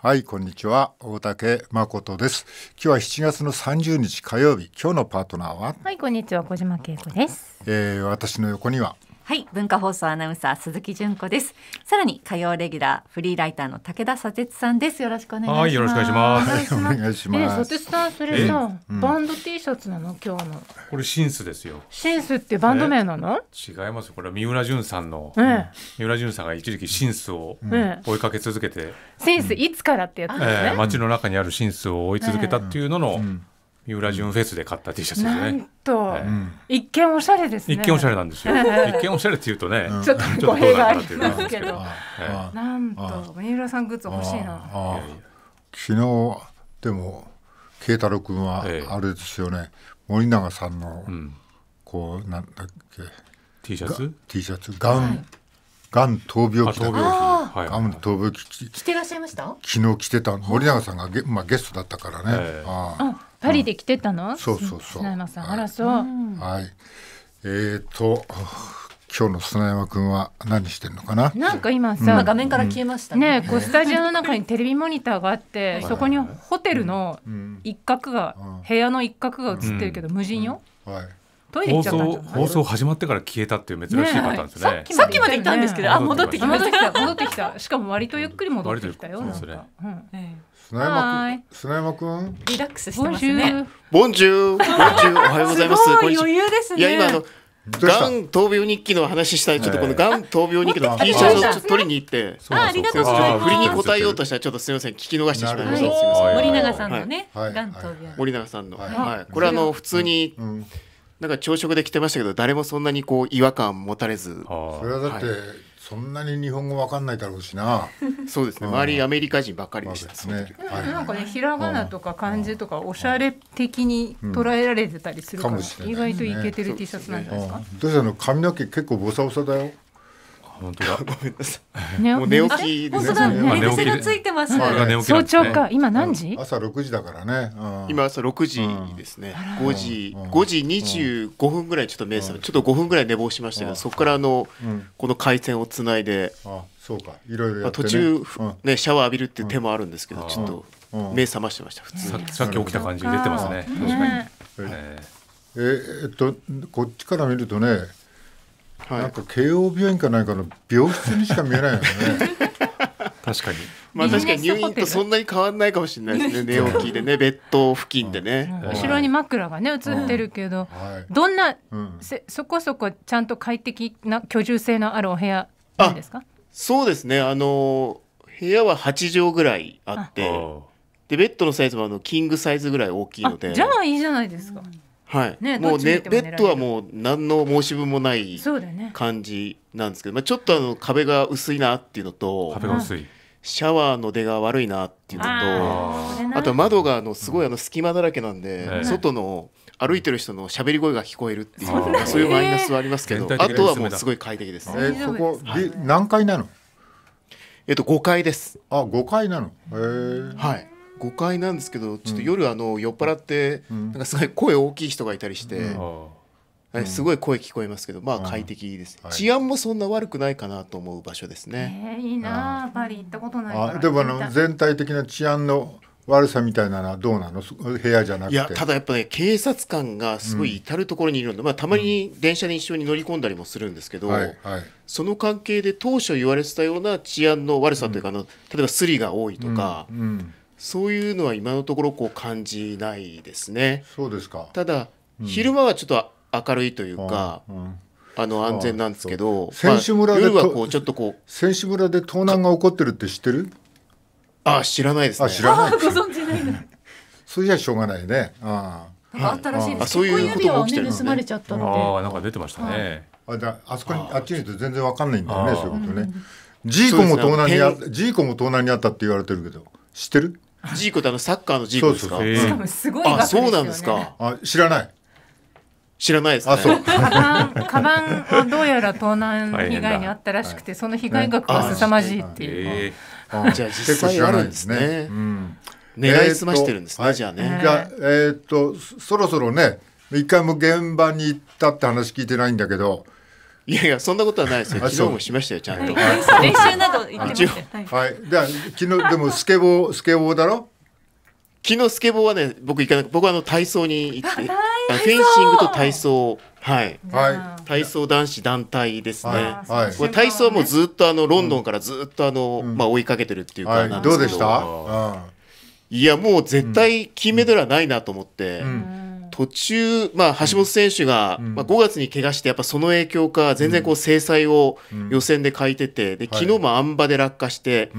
はい、こんにちは。大竹誠です。今日は7月の30日火曜日、今日のパートナーは。はい、こんにちは。小島恵子です。えー、私の横にははい文化放送アナウンサー鈴木純子ですさらに火曜レギュラーフリーライターの武田佐哲さんですよろしくお願いしますはいよろしくお願いしますお願いします佐哲さんそれさ、バンド T シャツなの今日のこれシンスですよシンスってバンド名なの、違いますこれは三浦淳さんの、三浦淳さんが一時期シンスを追いかけ続けて、シンスいつからってやつですね、街の中にあるシンスを追い続けたっていうのの、三浦純フェスで買った T シャツですね。なんと、えー、一見おしゃれですね。一見おしゃれなんですよ。一見おしゃれっていうとね、ちょっと語弊がありますけど、なんと三浦さんグッズ欲しいな。昨日でも慶太郎君はあれですよね、森永さんの、こうなんだっけ T シャツ T シャツがん、がん闘病記だがん闘病記着てらっしゃいました昨日着てた森永さんがゲ,、まあ、ゲストだったからね、ああパリで来てたの、うん、そうそうそう砂山さん、はい、あらそう、はいえっ、ー、と今日の砂山君は何してんのかななんか今さ、うん、画面から消えましたね,、こうスタジオの中にテレビモニターがあってそこにホテルの一角が、部屋の一角が映ってるけど、無人よ、はいトイレ行っち放送始まってから消えたっていう珍しいパターンですね。ねさっきまでいたんですけど、あ戻ってきた戻ってきた戻ってきた。しかも割とゆっくり戻ってきたよ。なんか。うん、ええ砂山くん、砂山くん。リラックスしてますね。ボンジュー、ボンジュー、おはようございます。すごい余裕ですね。いや今あの。がん闘病日記の話したい、ちょっとこのがん闘病日記の T シャツをちょっと取りに行って、ありがとうございます。振りに答えようとしたら、ちょっとすみません、聞き逃してしまいました。森永さんのね、がん闘病。森永さんの、はい、これあの普通に。なんか朝食で来てましたけど誰もそんなにこう違和感持たれずそれはだってそんなに日本語わかんないだろうしな。そうですね。周りアメリカ人ばっかりでした。ですね。なんかね、ひらがなとか漢字とか、おしゃれ的に捉えられてたりするから、意外といけてる T シャツなんじゃないですか。どうしたの、髪の毛結構ボサボサだよ。本当だ。ごめんなさい。もう寝起き本当だ。寝癖がついてます。早朝か。今何時？朝六時だからね。今朝六時ですね。五時五時二十五分ぐらいちょっと目覚め、ちょっと五分ぐらい寝坊しましたけど、そこからあのこの回線をつないで。そうか。いろいろ途中ねシャワー浴びるっていう手もあるんですけど、ちょっと目覚ましてました。普通さっき起きた感じ出てますね。確かに。えっとこっちから見るとね。はい、なんか慶応病院か何かの病室にしか見えないよね 確かにまあ確かに入院とそんなに変わらないかもしれないですね 寝起きでねベッド付近でね、後ろに枕がね映ってるけど、はい、どんな、うん、そこそこちゃんと快適な居住性のあるお部屋なんですかそうですねあの部屋は8畳ぐらいあってでベッドのサイズはあのキングサイズぐらい大きいのでじゃあいいじゃないですか、うんはいね、もうねベッドはもう何の申し分もない感じなんですけど、ね、まあ、ちょっとあの壁が薄いなっていうのと壁が薄いシャワーの出が悪いなっていうのとあと窓があのすごいあの隙間だらけなんで、うん、外の歩いてる人の喋り声が聞こえるっていう、そういうマイナスはありますけど、あとはもうすごい快適です、えー、そこ、で何階なのえっと5階ですあ5階なのへえはい誤解なんですけどちょっと夜あの酔っ払ってなんかすごい声大きい人がいたりして。はい、すごい声聞こえますけど、まあ快適です、うんはい、治安もそんな悪くないかなと思う場所ですね。えー、いいな、パリ行ったことないから。でもあの全体的な治安の悪さみたいなのはどうなの？部屋じゃなくて。いや、ただやっぱね警察官がすごい至る所にいるので、うん、まあたまに電車に一緒に乗り込んだりもするんですけど、うんはい、その関係で当初言われてたような治安の悪さというか、あの例えばスリが多いとか。うんそういうのは今のところこう感じないですね。そうですかただ、うん、昼間はちょっと明るいというか、うん、あの安全なんですけど、選手村で、まあ、はこうちょっとこう選手村で盗難が起こってるって知ってるあ知らないです、ね、あ知らない、ご存知ない それじゃしょうがないねああったらしいです。結婚指輪をね盗まれちゃったので。ああなんか出てましたね。あだあそこにあっちにいると全然わかんないんだよねそういうことね。ジーコも盗難にあジーコも盗難にあったって言われてるけど知ってる？ジーコってあのサッカーのジーコですか。しかもすごいですね。あ、そうなんですか。あ、知らない。知らないですね。あ、そう。カバン、カバンはどうやら盗難被害にあったらしくて、その被害額は凄まじいっていう。あじゃあ実際あるんですね。うん。狙いすましてるんですね、じゃあね。えっと、そろそろね、一回も現場に行ったって話聞いてないんだけど、いやいやそんなことはないですよ。昨日もしましたよちゃんと。練習など行ってはい。で昨日でもスケボースケボーだろ。昨日スケボーはね僕行かなく僕はあの体操に行ってフェンシングと体操はい体操男子団体ですね。はい。体操はもうずっとあのロンドンからずっとあのまあ追いかけてるっていうかなんですけど。どうでした？いやもう絶対金メダルはないなと思って。うん途中、まあ、橋本選手が、まあ、5月に怪我して、やっぱその影響か、全然こう制裁を予選で欠いてて、で昨日もあん馬で落下して、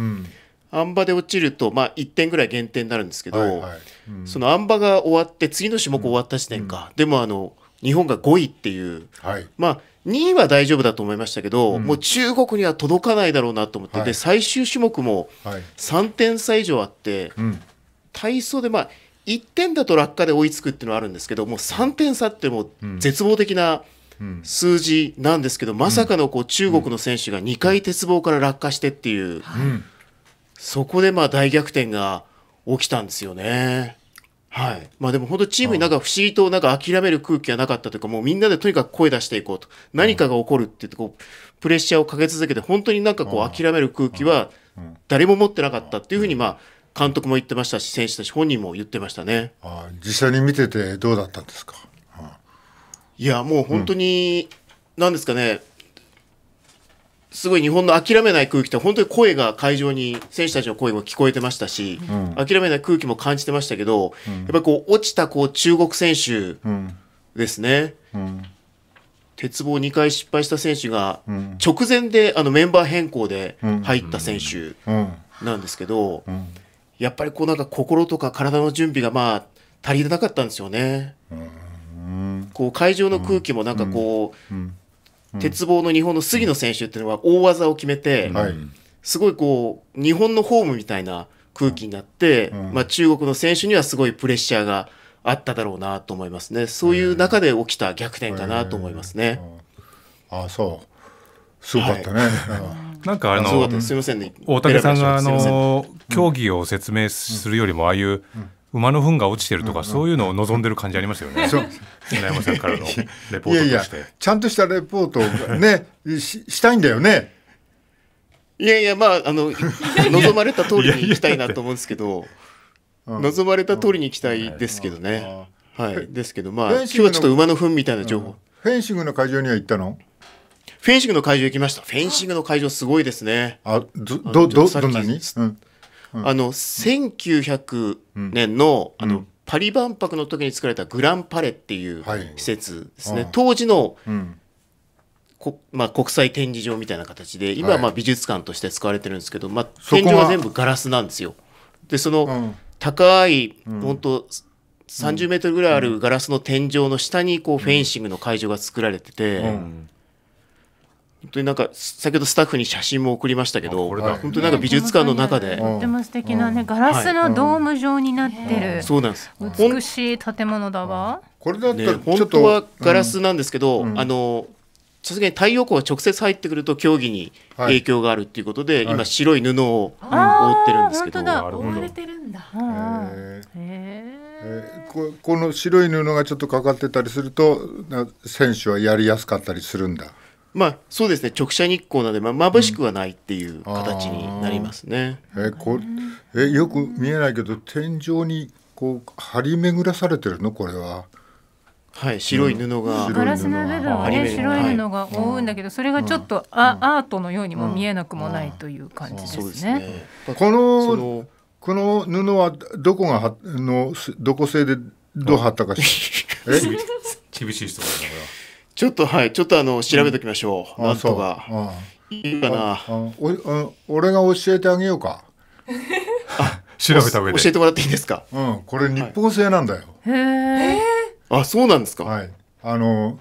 あん馬で落ちると、まあ、1点ぐらい減点になるんですけど、はいはいうん、そのあん馬が終わって次の種目終わった時点か、うん、でもあの日本が5位っていう、はい、まあ、2位は大丈夫だと思いましたけど、うん、もう中国には届かないだろうなと思って、はい、で最終種目も3点差以上あって、はい、体操で、まあ、1点だと落下で追いつくっていうのはあるんですけどもう3点差ってもう絶望的な数字なんですけど、まさかのこう中国の選手が2回鉄棒から落下してっていう、そこでまあ大逆転が起きたんですよね。はいまあ、でも本当チームになんか不思議となんか諦める空気がなかったというかもうみんなでとにかく声出していこうと何かが起こるって言ってこうプレッシャーをかけ続けて本当になんかこう諦める空気は誰も持ってなかったっていうふうにまあ監督も言ってましたし選手たち本人も言ってましたねあ実際に見ててどうだったんですか、はあ、いやもう本当に、うん、なんですかねすごい日本の諦めない空気って本当に声が会場に選手たちの声も聞こえてましたし、うん、諦めない空気も感じてましたけど、うん、やっぱりこう落ちたこう中国選手ですね、うん鉄棒2回失敗した選手が直前であのメンバー変更で入った選手なんですけど。やっぱりこうなんか心とか体の準備がまあ足りなかったんですよね。こう会場の空気もなんかこう、鉄棒の日本の杉野選手っていうのは大技を決めて、すごいこう日本のホームみたいな空気になって、まあ、中国の選手にはすごいプレッシャーがあっただろうなと思いますね。そういう中で起きた逆転かなと思いますね。ああそうすごかったね。はいなんかあの、うすみませんね大竹さんがあの競技を説明するよりもああいう馬の糞が落ちてるとか、そういうのを望んでる感じありますよね。そう村山さんからのレポートとしていやいやちゃんとしたレポートねししたいんだよね。いやいやまああの 望まれた通りに行きたいなと思うんですけど望まれた通りに行きたいですけどね。はい、ですけどまあ今日はちょっと馬の糞みたいな情報。フェンシングの会場には行ったのフェンシングの会場行きました。フェンシングの会場すごいですね。あ、ど、ど、ど、どんなに、うんうん、あの、1900年の、うん、あの、パリ万博の時に作られたグランパレっていう施設ですね。はい、当時の、こまあ、国際展示場みたいな形で今はまあ美術館として使われてるんですけど、まあ、天井は全部ガラスなんですよ。でその高い、本当30メートルぐらいあるガラスの天井の下にこうフェンシングの会場が作られてて、うんうん、本当になんか先ほどスタッフに写真も送りましたけど、本当になんか美術館の中で、とても素敵なね、ガラスのドーム状になってる、そうなんです。美しい建物だわ。これだったら本当はガラスなんですけど、あのさすがに太陽光が直接入ってくると競技に影響があるっていうことで、今白い布を覆ってるんですけど、だ覆われてるんだ。へえ。えここの白い布がちょっとかかってたりすると選手はやりやすかったりするんだまあそうですね直射日光なので、まぶ眩しくはないっていう形になりますね。うん、えこえよく見えないけど天井にこう張り巡らされてるのこれは。はい、白い布が、うん、ガラスの部分をね白い布が覆うんだけど、それがちょっとア,、アートのようにも見えなくもないという感じですね。このこの布はどこがのどこ製でどう貼ったか 厳しい人だねこれは。ちょっとはい、ちょっとあの調べておきましょう。うん、なんとか。いいかなお俺が教えてあげようか。調べた上で。教えてもらっていいですか。うん、これ日本製なんだよ。はい、あ、そうなんですか。はい。あの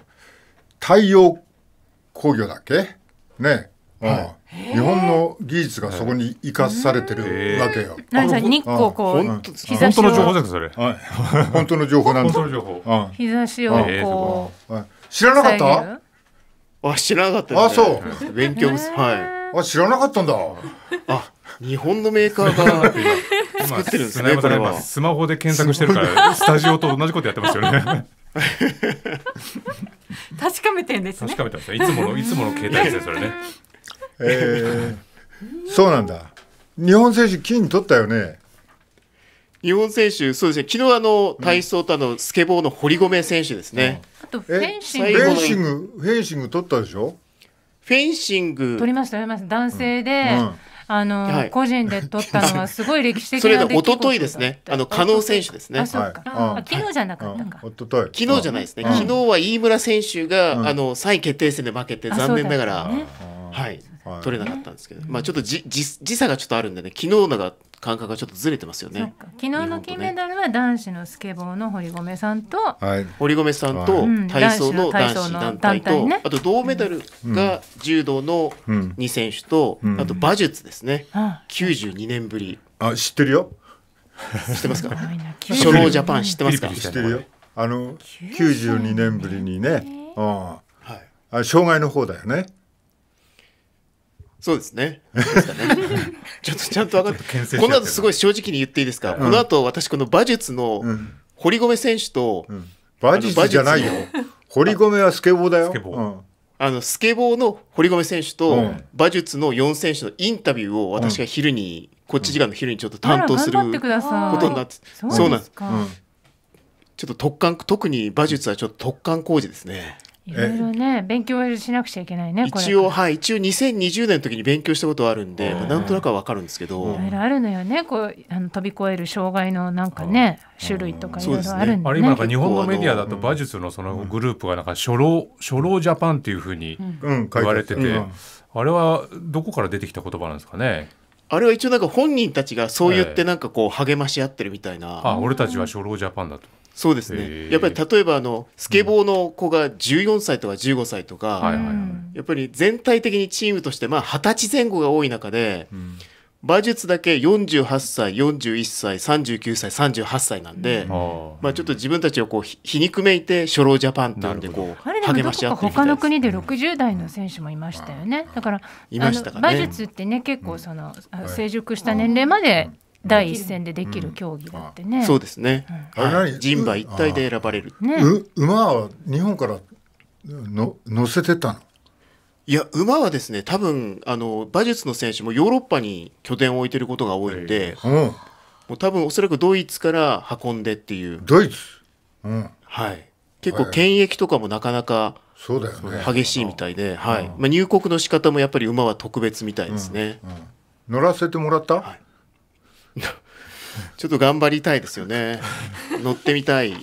太陽工業だっけ？ね。はい、日本の技術がそこに生かされてるわけよ。なんじゃ日光こう日差本当の情報ですそれ。はい、本当の情報なんです。本当の情報。日差しをこう。はい知らなかったあ知らなかった、あそう勉強はいあ知らなかったんだあ日本のメーカーが作ってるんですねこれはスマホで検索してるからスタジオと同じことやってますよね 確かめてんです、ね、確かめてんすいつものいつもの携帯ですそれねええそうなんだ日本選手金取ったよね日本選手、そうですね、昨日あの体操とあのスケボーの堀米選手ですね、とフェンシング。フェンシング、フェンシング取ったでしょフェンシング。取りました、取りました。男性で。うんうんあの、はい、個人で取ったのはすごい歴史的それが一昨日ですね。あの加納選手ですね。あ、そうあ昨日じゃなかったか。一昨日。昨日じゃないですね。昨日は飯村選手が、うん、あの3位決定戦で負けて残念ながら、ね、はい、は取れなかったんですけど、まあちょっとじ時時差がちょっとあるんでね。昨日のが感覚がちょっとずれてますよね。昨日の金メダルは男子のスケボーの堀米さんと、はい、堀米さんと体操の男子団体と、ね、あと銅メダルが柔道の2選手と、うんうん、あと馬術ですね、うん、92年ぶり。あ知ってるよ。知ってますか。初老ジャパン知ってますか。知ってるよ。あの92年ぶりにね、あ、はい、あ障害の方だよね。そうですね。ちょっとちゃんと分かって、この後すごい正直に言っていいですか、うん、この後私、この馬術の堀米選手と、うん、馬術じゃないよ、堀米はスケボーだよ。あのスケボーの堀米選手と馬術の4選手のインタビューを私が昼に、こっち時間の昼にちょっと担当することになってそうなんです、うん、ちょっと特貫特に馬術はちょっと特貫工事ですねいろいろね勉強しなくちゃいけないね一応はい一応2020年の時に勉強したことあるんで、なんとなくわかるんですけどいろいろあるのよねこうあの飛び越える障害のなんかね種類とかいろいろあるんで、ね,、ねね、あれ今日本のメディアだと馬術のそのグループがなんか初老初老ジャパンっていうふうに言われてて、あれはどこから出てきた言葉なんですかねあれは一応なんか本人たちがそう言ってなんかこう励まし合ってるみたいな、えー、あ俺たちは初老ジャパンだとそうですねやっぱり例えばあのスケボーの子が14歳とか15歳とか、うん、やっぱり全体的にチームとしてまあ20歳前後が多い中で、うん、馬術だけ48歳41歳39歳38歳なんで、うん、まあ、ちょっと自分たちをこう皮肉めいて初老ジャパンっていうんで励まし合って他の国で60代の選手もいましたよねだからね、馬術ってね結構その成熟した年齢まで、第一戦でできる競技だってね、そうですね、人馬一体で選ばれる、ね、馬は日本からの乗せてたのいや馬はですね多分あの馬術の選手もヨーロッパに拠点を置いてることが多いんで、うん、もう多分おそらくドイツから運んでっていうドイツ、うん、はい結構検疫とかもなかなかそうだよ、ね、激しいみたいで、はいまあ、入国の仕方もやっぱり馬は特別みたいですね、うんうん、乗らせてもらった、はい ちょっと頑張りたいですよね。乗ってみたい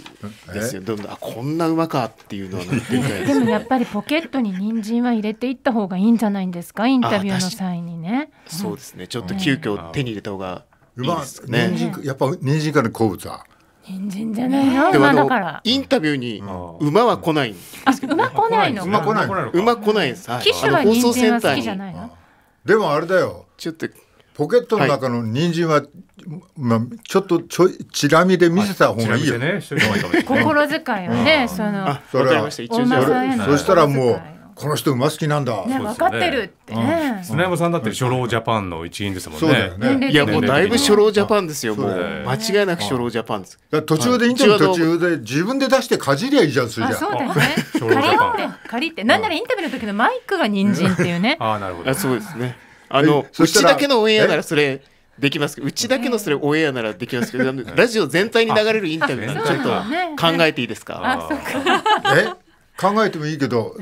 ですよ。どんどんあこんな馬かっていうのは乗ってみたいです、ね、でもやっぱりポケットに人参は入れていった方がいいんじゃないんですか。インタビューの際にね。そうですね。ちょっと急遽手に入れた方がいいですね。人参やっぱ人参から好物は。人参じゃないよ、馬だからインタビューに馬は来ないあ馬来ないの馬来ない馬来ないさ。す、はは人参は好きじゃないのでもあれだよちょっとポケットの中の人参は、はい、まあ、ちょっとちょチラ見で見せた方がいいよ、ね、心遣いはね、そのそれはそしたらもうこの人馬好きなんだ。ね、分かってるってね。砂山さんだって初老ジャパンの一員ですもんね。いやもうだいぶ初老ジャパンですよ。もう間違いなく初老ジャパンです。途中でいいんじゃん。途中で自分で出してかじりゃいいじゃん。それじゃ。そうだよね。借りって借りってなんならインタビューの時のマイクが人参っていうね。ああなるほど。そうですね。あのうちだけのオンエアならそれできますけどうちだけのそれオンエアならできますけどラジオ全体に流れるインタビューなんでちょっと考えていいですかえ考えてもいいけど、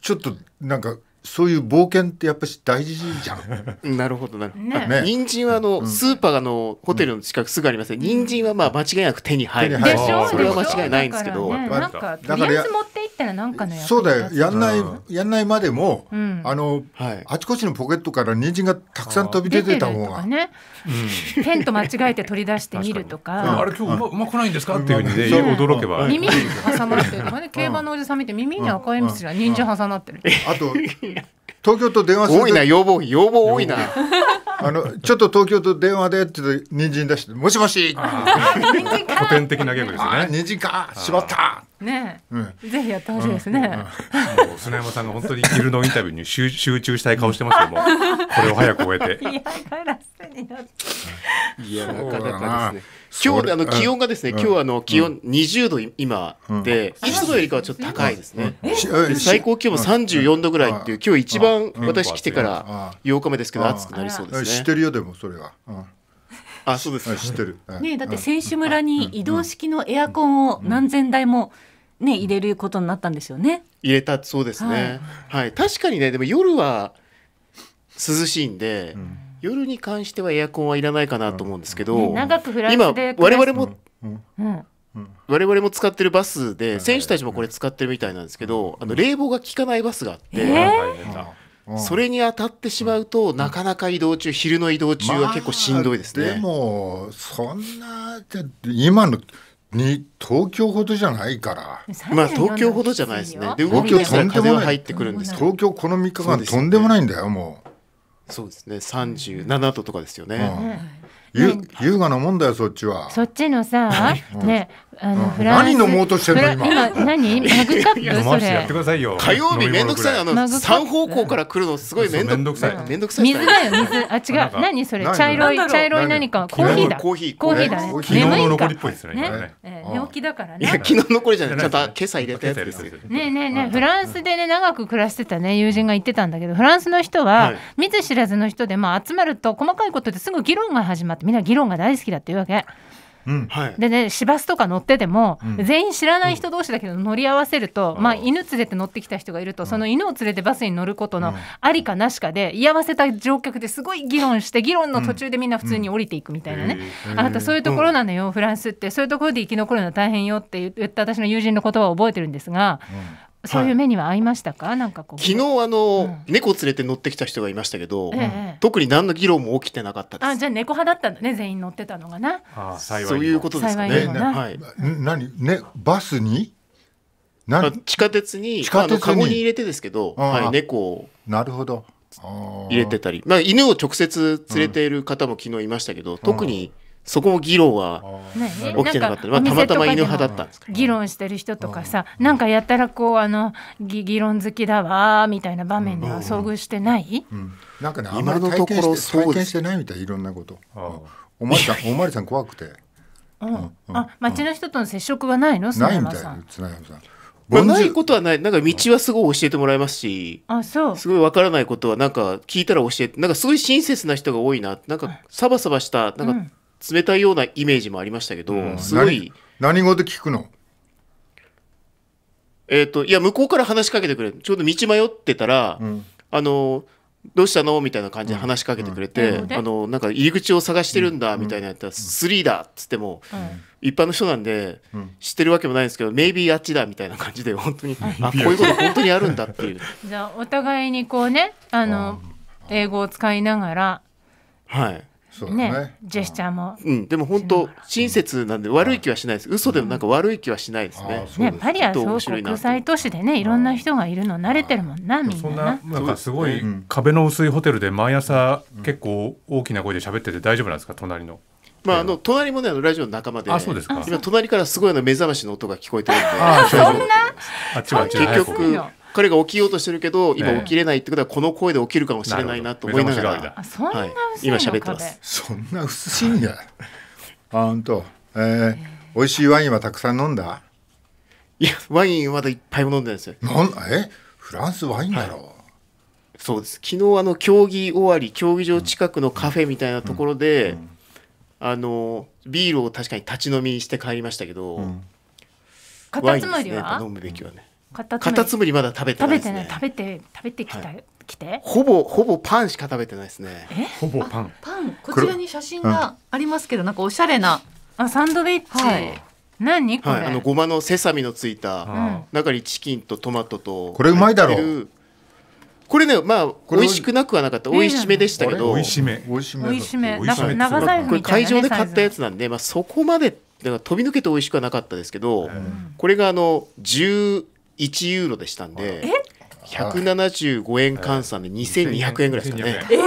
ちょっとなんかそういう冒険ってやっぱり大事じゃん。なるほどなるほど。ね、人参はあの、スーパーのホテルの近くすぐありますね。人参はまあ間違いなく手に入る。でしょそれは間違いないんですけど。だから、ね、なとりあえず持ってったらなんかのそうだよやんない、うん、やんないまでも、うん、あの、はい、あちこちのポケットから人参がたくさん飛び出てた方がね、うん、ペンと間違えて取り出してみるとかあれ今日うまうまくないんですかっていうふうにね驚けば耳に挟まってるとかね競馬のおじさん見て耳に赤い蜜が人参挟まってるあと東京と電話する多いな要望要望多いなあのちょっと東京と電話でって人参出してもしもし 古典的なゲームですね人参かしまったね、うん、ぜひやってほしいですね、うんうんうん、砂 山さんが本当に昼のインタビューに集集中したい顔してますよも これを早く終えていやガラスになっていやなかなかですね今日あの気温がですね、うん、今日あの気温二十度今で、うん、いつもよりかはちょっと高いですね、うん、最高気温も十四度ぐらいっていう今日一番私来てから八日目ですけど暑くなりそうですね知ってるよでもそれは、うんあそうです知ってる、ね、だって選手村に移動式のエアコンを何千台も、ね、入れることになったんですよね。入れたそうですね、はい、はい、確かにねでも夜は涼しいんで、うん、夜に関してはエアコンはいらないかなと思うんですけど、ね、長くフランスで今我々も、うんうん我々も使ってるバスで選手たちもこれ使ってるみたいなんですけど、あの冷房が効かないバスがあって、えー、それに当たってしまうと、なかなか移動中、昼の移動中は結構しんどいですね。まあ、でも、そんな、今のに東京ほどじゃないから。まあ東京ほどじゃないですね。で動きが入ってくるんです東京この3日間とんでもないんだよ、もう。そうですね、37度とかですよね。うんゆ優雅なもんだよそっちはそっちのさ、ねあの、フランス何飲もうとしてるの今何マグカップそれやってくださいよ火曜日めんどくさいあの三方向から来るのすごいめんどくさいめんどくさい水だよ水あ違う何それ茶色い茶色い何かコーヒーだコーヒーコーヒーだね眠残りっぽいですねね寝起きだからね昨日残りじゃないちと今朝入れたやつねねねフランスでね長く暮らしてたね友人が言ってたんだけどフランスの人は見ず知らずの人でまあ集まると細かいことですぐ議論が始まってみんな議論が大好きだっていうわけ。うん、でね市バスとか乗ってても、うん、全員知らない人同士だけど乗り合わせると、うん、まあ、犬連れて乗ってきた人がいると、その犬を連れてバスに乗ることのありかなしかで居合わせた乗客ですごい議論して議論の途中でみんな普通に降りていくみたいなね、あなたそういうところなのよ、フランスってそういうところで生き残るのは大変よって言った私の友人の言葉を覚えてるんですが、そういう目には合いましたか、はい、なんかこう昨日あの、うん、猫連れて乗ってきた人がいましたけど、ええ、特に何の議論も起きてなかったですあじゃあ猫派だったのね全員乗ってたのがなあ幸そういうことですかねねはい何ねバスに地下鉄に地下鉄にに入れてですけど、はい、猫をなるほど入れてたり、まあ、犬を直接連れている方も昨日いましたけど、特に、うんそこも議論は起きてなかった、まあ、たまたま犬派だったんですか議論してる人とかさ、なんかやったらこうあの議論好きだわみたいな場面では遭遇してない、なんかねあんまり体験して体してないみたいいろんなこと、おまりさんおまりさん怖くて、あ町の人との接触はないのないみたい砂山さんまあ、ないことはない。なんか道はすごい教えてもらいますし、あそうすごいわからないことはなんか聞いたら教えて、なんかすごい親切な人が多いな。なんかサバサバした、なんか冷たいようなイメージもありましたけど、うん、すごい何語で聞くのえっ、ー、といや向こうから話しかけてくれちょうど道迷ってたら、うん、あのどうしたのみたいな感じで話しかけてくれて、うん、あのなんか入り口を探してるんだみたいなやったら「スリーだ」っつっても、一般の人なんで知ってるわけもないんですけど「メイビーあっちだ」みたいな感じで本当に、あこういうこと本当にあるんだっていう。じゃあお互いにこうねあの英語を使いながらはいね、ね、ジェスチャーも、うん、でも本当親切なんで悪い気はしないです、うん、嘘でもなんか悪い気はしないですねうん、ねパリはそう国際都市でねいろんな人がいるの慣れてるもんなみんななんかすごい壁の薄いホテルで毎朝結構大きな声で喋ってて大丈夫なんですか隣の。まあ、あの隣もねあのラジオの仲間であそうですか今隣からすごいの目覚ましの音が聞こえてるんでそんな結局。彼が起きようとしてるけど、今起きれないってことは、この声で起きるかもしれないなと思いながら、あな薄いの、はい、今喋ってます。そんな薄いんだ。あ、本当。えー、美味しいワインはたくさん飲んだ。いや、ワインまだいっぱい飲んでないですよ。なんえフランスワインだろう、はい、そうです昨日あの競技終わり競技場近くのカフェみたいなところで、うんうん、あのビールを確かに立ち飲みして帰りましたけど、うん、カタツムリね、飲むべきはねカタツムリ。ツムリまだ食べてないですね。食べてない、食べて、食べてきた。はいてほぼほぼパンしか食べてないですねほぼパンパンこちらに写真がありますけど、うん、なんかおしゃれなあサンドイッチ、はい、何これ、はい、あのごまのセサミのついた、中にチキンとトマトとこれうまいだろうこれねまあ美味しくなくはなかった美味しめでしたけど美味しめ美味しめ美味しめ長財布みたいな、ね、会場で買ったやつなんでまあそこまでだから飛び抜けて美味しくはなかったですけど、うん、これがあの1 1ユーロでしたんで175円換算で2200円ぐらいですかね。えー、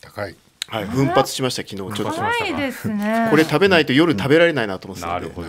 高いはい、奮発しました昨日ちょっと高いですね。これ食べないと夜食べられないなと思ってたなるほど。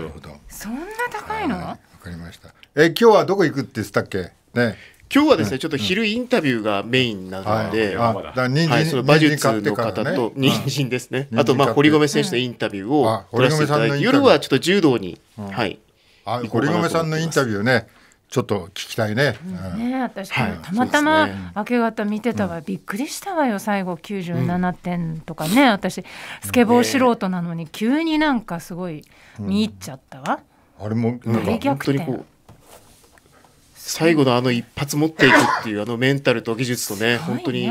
そんな高いの？わかりました。え今日はどこ行くって言ったっけ？ね。今日はですね、ちょっと昼インタビューがメインなので、はい、その馬術の方と人参ですね。あとまあ堀米選手のインタビューを取らせていただいて、夜はちょっと柔道に、はいあ堀米さんのインタビューねちょっと聞きたいね。うん、ね私、たまたま、明け方見てたわ、びっくりしたわよ最後97点とかね、うん、私スケボー素人なのに急になんかすごい見入っちゃったわ。あれもなんか本当にこう最後のあの一発持っていくっていうあのメンタルと技術とねね、本当に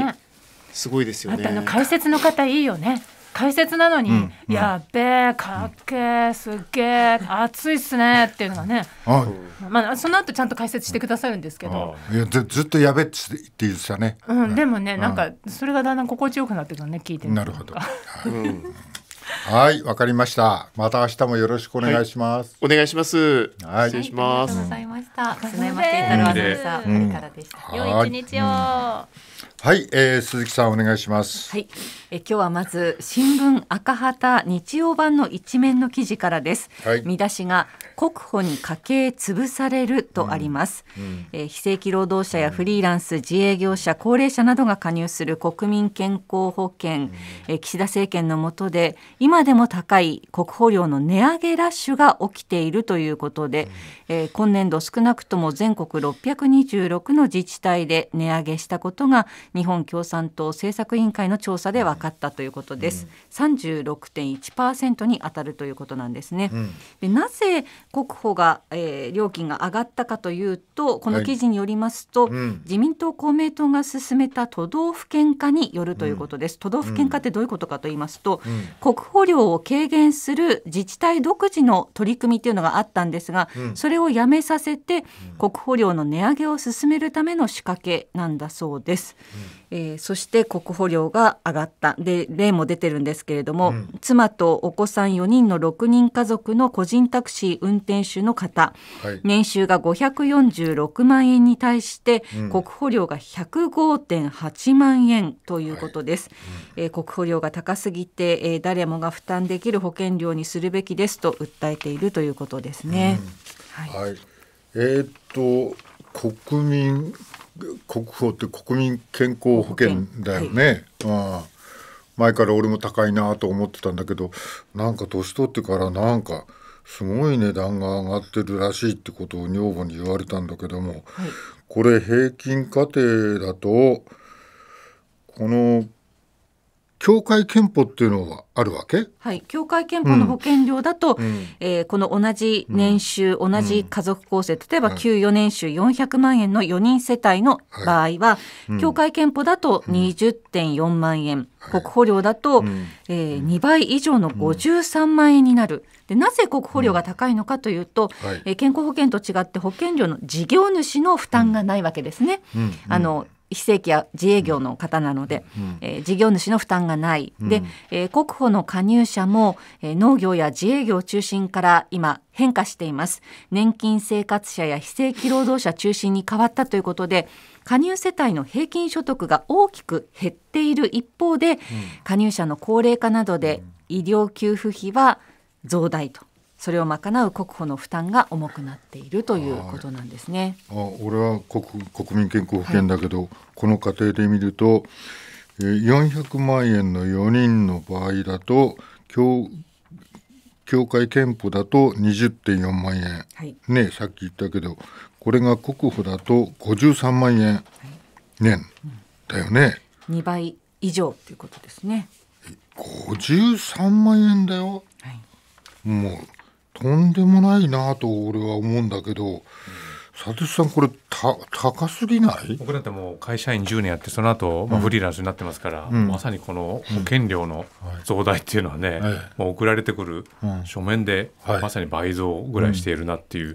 すごいですよね。あの解説の方いいよね。解説なのに、うんうん、やっべえかっけえすっげえ熱いっすねっていうのがねはいまあその後ちゃんと解説してくださるんですけどいやずずっとやべっつって言ってたね、うん、でもねなんかそれがだんだん心地よくなってくるね聞いてなるほど、はいわかりましたまた明日もよろしくお願いします、はい、お願いしますはい失礼します、ありがとうございましたすみませ郎アナウンサー森からした、ん、良い一日を、はい、えー、鈴木さんお願いしますはいえ今日はまず新聞赤旗日曜版の一面の記事からです、はい、見出しが国保に家計潰されるとあります、うんうん、え非正規労働者やフリーランス、自営業者高齢者などが加入する国民健康保険、うん、え岸田政権の下で今でも高い国保料の値上げラッシュが起きているということで、え今年度少なくとも全国626の自治体で値上げしたことが日本共産党政策委員会の調査で分かかったということです。36.1%に当たるということなんですね。でなぜ国保が、えー、料金が上がったかというとこの記事によりますと、はいうん、自民党公明党が進めた都道府県化によるということです。都道府県化ってどういうことかと言いますと、うん、国保料を軽減する自治体独自の取り組みというのがあったんですが、うん、それをやめさせて国保料の値上げを進めるための仕掛けなんだそうです。うんえー、そして国保料が上がったで例も出てるんですけれども、うん、妻とお子さん4人の6人家族の個人タクシー運転手の方、はい、年収が546万円に対して、国保料が105.8万円ということです、はいうん、えー、国保料が高すぎて、えー、誰もが負担できる保険料にするべきですと訴えているということですね。はい、はい、えっと国民国保って国民健康保険だよね。はい、前から俺も高いなと思ってたんだけどなんか年取ってからなんかすごい値段が上がってるらしいってことを女房に言われたんだけども、はい、これ平均家庭だとこの協会憲法っていうのはあるわけはい協会憲法の保険料だと、うん、えー、この同じ年収、うん、同じ家族構成例えば給与年収400万円の4人世帯の場合は、はい、協会憲法だと20.4万円、国保料だと、えー、2倍以上の53万円になる。でなぜ国保料が高いのかというと、はい、えー、健康保険と違って保険料の事業主の負担がないわけですね。あの非正規や自営業の方なので、うんえー、事業主の負担がない、うん、で、えー、国保の加入者も、えー、農業や自営業を中心から今変化しています年金生活者や非正規労働者中心に変わったということで加入世帯の平均所得が大きく減っている一方で、加入者の高齢化などで医療給付費は増大とそれを賄う国保の負担が重くなっているということなんですね。あ俺は国国民健康保険だけど、はい、この過程で見ると400万円の四人の場合だと教協会憲法だと二十点四万円、はい、ねさっき言ったけどこれが国保だと五十三万円年、はいうん、だよね、う2倍以上ということですね五十三万円だよ、はい、もうとんでもないなと俺は思うんだけど、佐藤さん、これた、高すぎない僕なんてもう会社員10年やって、その後、まあフリーランスになってますから、うん、まさにこの保険料の増大っていうのはね、うんはい、送られてくる書面で、まさに倍増ぐらいしているなっていう、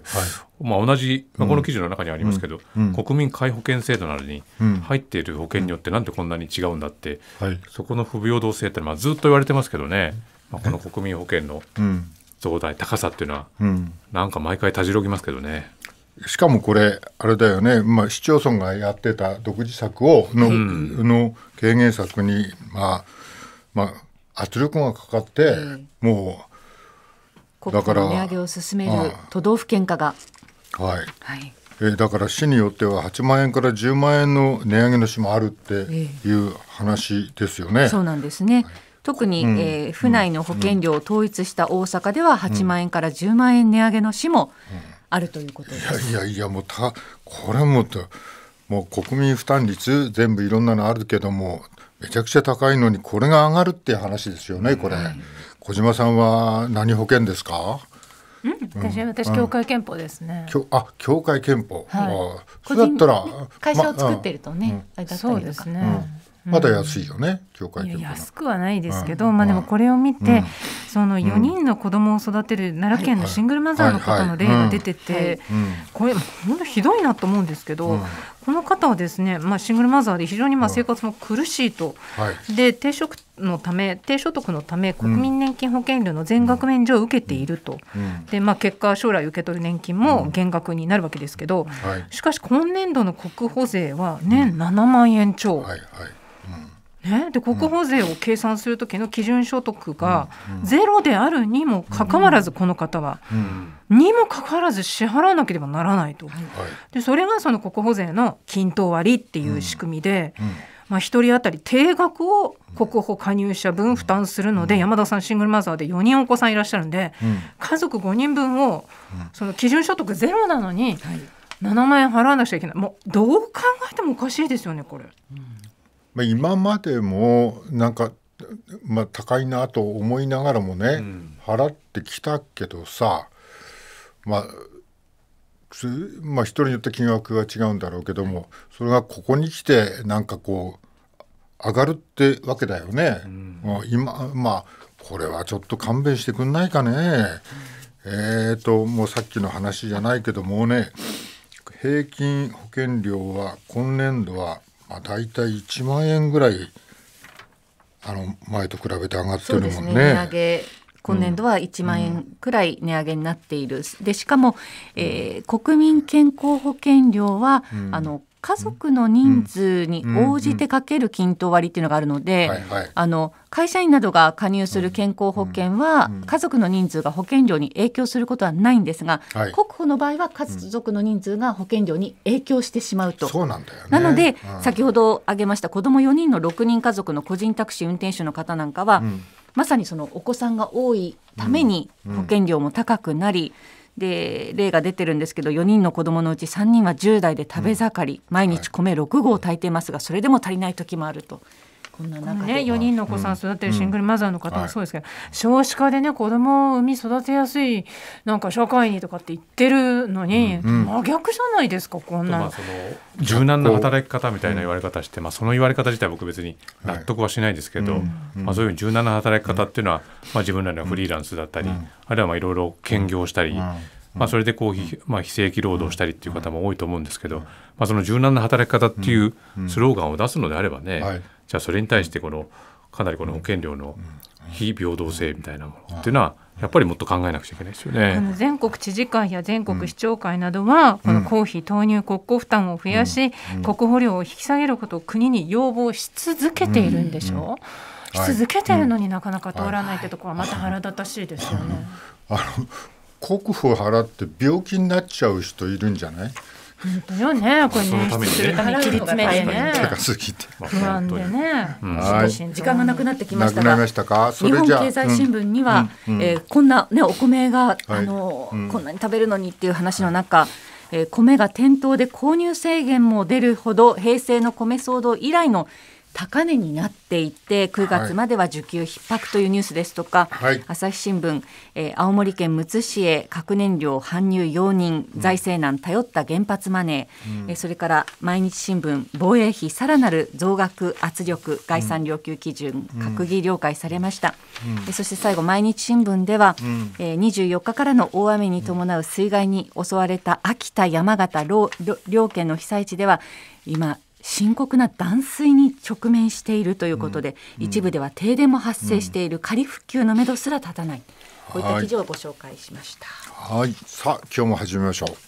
はい、まあ、同じ、まあ、この記事の中にありますけど、国民皆保険制度などに入っている保険によって、なんでこんなに違うんだって、はい、そこの不平等性って、ずっと言われてますけどね、まあ、この国民保険の増大高さっていうのは、うん、なんか毎回たじろぎますけどね。しかもこれ、あれだよね、まあ、市町村がやってた独自策をのうん、の軽減策に、まあまあ、圧力がかかって、うん、もう、だから。値上げを進める都道府県下が。はい、はいえだから市によっては8万円から10万円の値上げの市もあるっていう話ですよね。えそうなんですね、はい特に、うん、えー、府内の保険料を統一した大阪では8万円から10万円値上げの市もあるということです。いやいやいやもうたこれもうもう国民負担率全部いろんなのあるけどもめちゃくちゃ高いのにこれが上がるっていう話ですよねこれ、はい、小島さんは何保険ですかうん、私私協会憲法ですね。あ、協会憲法。はい、そうだったら会社を作ってるとね、まうん、そうですね。うんまだ安いよね、教会安くはないですけど、まあでもこれを見て、その4人の子供を育てる奈良県のシングルマザーの方の例が出てて、これ本当ひどいなと思うんですけど、この方はですね、まあ、シングルマザーで非常にまあ生活も苦しいと、で低所のため低所得のため国民年金保険料の全額免除を受けていると、でまあ、結果将来受け取る年金も減額になるわけですけど、しかし今年度の国保税は年7万円超。はいはいね、で国保税を計算する時の基準所得がゼロであるにもかかわらずこの方は、にもかかわらず支払わなければならないと、でそれがその国保税の均等割っていう仕組みで、まあ、1人当たり定額を国保加入者分負担するので、山田さんシングルマザーで4人お子さんいらっしゃるんで、家族5人分をその基準所得ゼロなのに7万円払わなくちゃいけないもうどう考えてもおかしいですよねこれ。まあ、今までもなんか、まあ、高いなと思いながらもね、うん、払ってきたけどさまあまあ、人によって金額が違うんだろうけども、それがここに来てなんかこう上がるってわけだよね。うん、今まあこれはちょっと勘弁してくんないかね。うん、えっ、ー、ともうさっきの話じゃないけどもね平均保険料は今年度はまあ、大体1万円ぐらいあの前と比べて上がってるもんね。ね値上げ今年度は1万円くらい値上げになっている、うん、でしかも、えー、国民健康保険料は、うん、あの家族の人数に応じてかける均等割っていうのがあるので、あの会社員などが加入する健康保険は、家族の人数が保険料に影響することはないんですが、はい、国保の場合は家族の人数が保険料に影響してしまうと、そうなんだよ、ね、なので、うん、先ほど挙げました子ども4人の6人家族の個人タクシー運転手の方なんかは、うん、まさにそのお子さんが多いために保険料も高くなり、うんで例が出てるんですけど4人の子どものうち3人は10代で食べ盛り、うん、毎日米6合炊いてますが、それでも足りない時もあると。こんな中ね、4人のお子さん育てるシングルマザーの方もそうですけど、少子化でね子供を産み育てやすいなんか社会にとかって言ってるのに、真逆じゃないですかこんな、その柔軟な働き方みたいな言われ方して、まあ、その言われ方自体僕別に納得はしないですけど、まあ、そういう柔軟な働き方っていうのは、まあ、自分らのフリーランスだったり、あるいはいろいろ兼業したり。まあ、それでこう、まあ、非正規労働したりっていう方も多いと思うんですけど、まあ、その柔軟な働き方っていうスローガンを出すのであればね、じゃあそれに対してこのかなりこの保険料の非平等性みたいなものっていうのはやっぱりもっと考えなくちゃいけないですよね。全国知事会や全国市長会などは、この公費投入国庫負担を増やし、国保料を引き下げることを国に要望し続けているんでしょう、し続けているのになかなか通らないってところはまた腹立たしいですよね。あの国保払って病気になっちゃう人いるんじゃない本当よね、これね。出するために切り詰めてね。高すぎて。不安でね。時間がなくなってきましたが。日本経済新聞には、えこんなねお米があのこんなに食べるのにっていう話の中。え米が店頭で購入制限も出るほど平成の米騒動以来の高値になっていて9月までは需給逼迫というニュースですとか、はい、朝日新聞、えー、青森県むつ市へ核燃料搬入容認財政難頼った原発マネー、うん、えー、それから毎日新聞防衛費さらなる増額圧力概算要求基準、うん、閣議了解されました、うん、えそして最後毎日新聞では、うん、えー、24日からの大雨に伴う水害に襲われた秋田山形両県の被災地では今深刻な断水に直面しているということで、うん、一部では停電も発生している、仮復旧のめどすら立たない、こういった記事をご紹介しました。はい、はい、さあ今日も始めましょう